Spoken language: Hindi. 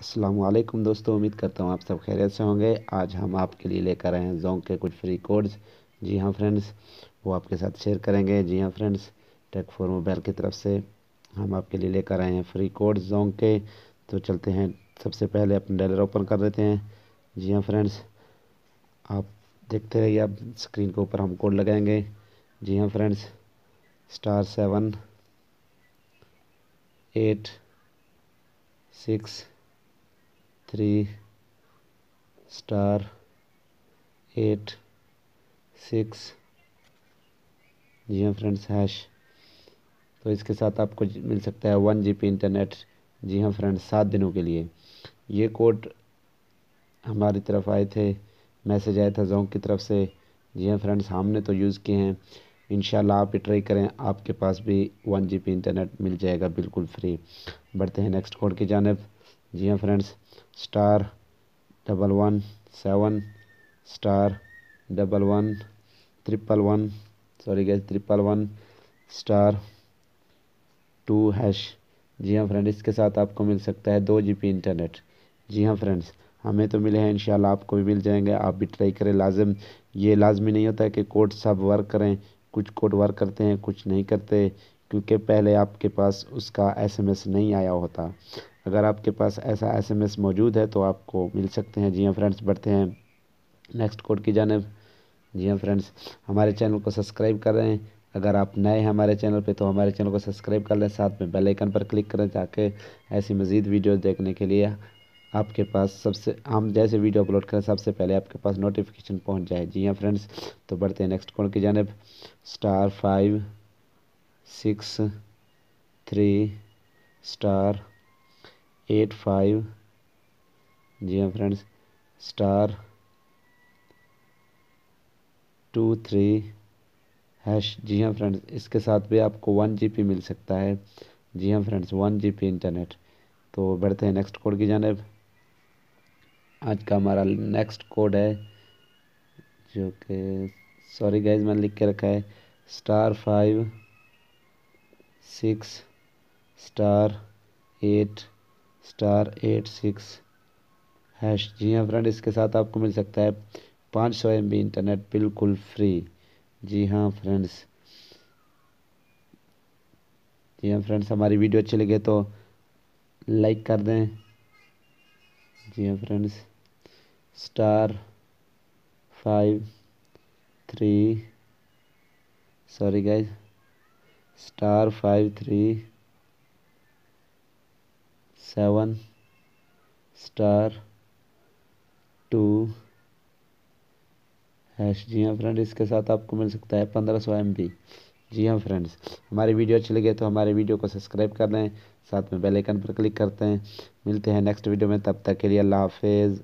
असलम दोस्तों उम्मीद करता हूँ आप सब खैरियत से होंगे आज हम आपके लिए लेकर आए हैं जोंक के कुछ फ्री कोड्स जी हाँ फ्रेंड्स वो आपके साथ शेयर करेंगे जी हाँ फ्रेंड्स टेक फोर मोबाइल की तरफ से हम आपके लिए लेकर आए हैं फ्री कोड्स जोंक के तो चलते हैं सबसे पहले अपने डलर ओपन कर देते हैं जी हाँ फ्रेंड्स आप देखते रहिए आप स्क्रीन के ऊपर हम कोड लगाएंगे जी हाँ friends star seven eight six three star eight six जी हाँ फ्रेंड्स हैश तो इसके साथ आपको मिल सकता है वन जी इंटरनेट जी हाँ फ्रेंड्स सात दिनों के लिए ये कोड हमारी तरफ आए थे मैसेज आया था जोंक की तरफ से जी हाँ फ्रेंड्स हमने तो यूज़ किए हैं इन आप ये ट्राई करें आपके पास भी वन जी इंटरनेट मिल जाएगा बिल्कुल फ्री बढ़ते हैं नेक्स्ट कोड की जानब जी हाँ friends star double one seven star double one triple one sorry guys triple one star two hash जी हाँ फ्रेंड इसके साथ आपको मिल सकता है दो जी इंटरनेट जी हाँ फ्रेंड्स हमें तो मिले हैं इंशाल्लाह आपको भी मिल जाएंगे आप भी ट्राई करें लाजम ये लाजमी नहीं होता है कि कोड सब वर्क करें कुछ कोड वर्क करते हैं कुछ नहीं करते क्योंकि पहले आपके पास उसका एसएमएस नहीं आया होता अगर आपके पास ऐसा एसएमएस मौजूद है तो आपको मिल सकते हैं जी हाँ फ्रेंड्स बढ़ते हैं नेक्स्ट कोड की जानब जी हाँ फ्रेंड्स हमारे चैनल को सब्सक्राइब कर रहे हैं अगर आप नए हैं हमारे चैनल पे तो हमारे चैनल को सब्सक्राइब कर लें साथ में बेल आइकन पर क्लिक करें ताकि ऐसी मज़ीद वीडियो देखने के लिए आपके पास सबसे हम जैसे वीडियो अपलोड करें सबसे पहले आपके पास नोटिफिकेशन पहुंच जाए जी हाँ फ्रेंड्स तो बढ़ते हैं नेक्स्ट कोड की जानब star five six three star eight five जी हाँ friends star two three hash जी हाँ फ्रेंड्स इसके साथ भी आपको वन जी मिल सकता है जी हाँ फ्रेंड्स वन जी इंटरनेट तो बढ़ते हैं नेक्स्ट कोड की जानब आज का हमारा नेक्स्ट कोड है जो कि सॉरी गाइज मैंने लिख के रखा है star five six star eight star eight six hash जी हाँ फ्रेंड इसके साथ आपको मिल सकता है पाँच सौ एम इंटरनेट बिल्कुल फ्री जी हाँ फ्रेंड्स जी हाँ फ्रेंड्स हमारी वीडियो अच्छी लगे तो लाइक कर दें जी हाँ friends star five three sorry guys star five three seven star two hash जी हाँ फ्रेंड इसके साथ आपको मिल सकता है पंद्रह सौ एम जी हाँ फ्रेंड्स हमारी वीडियो अच्छी लगे तो हमारे वीडियो को सब्सक्राइब कर लें साथ में बेल आइकन पर क्लिक करते हैं मिलते हैं नेक्स्ट वीडियो में तब तक के लिए अल्लाह हाफिज़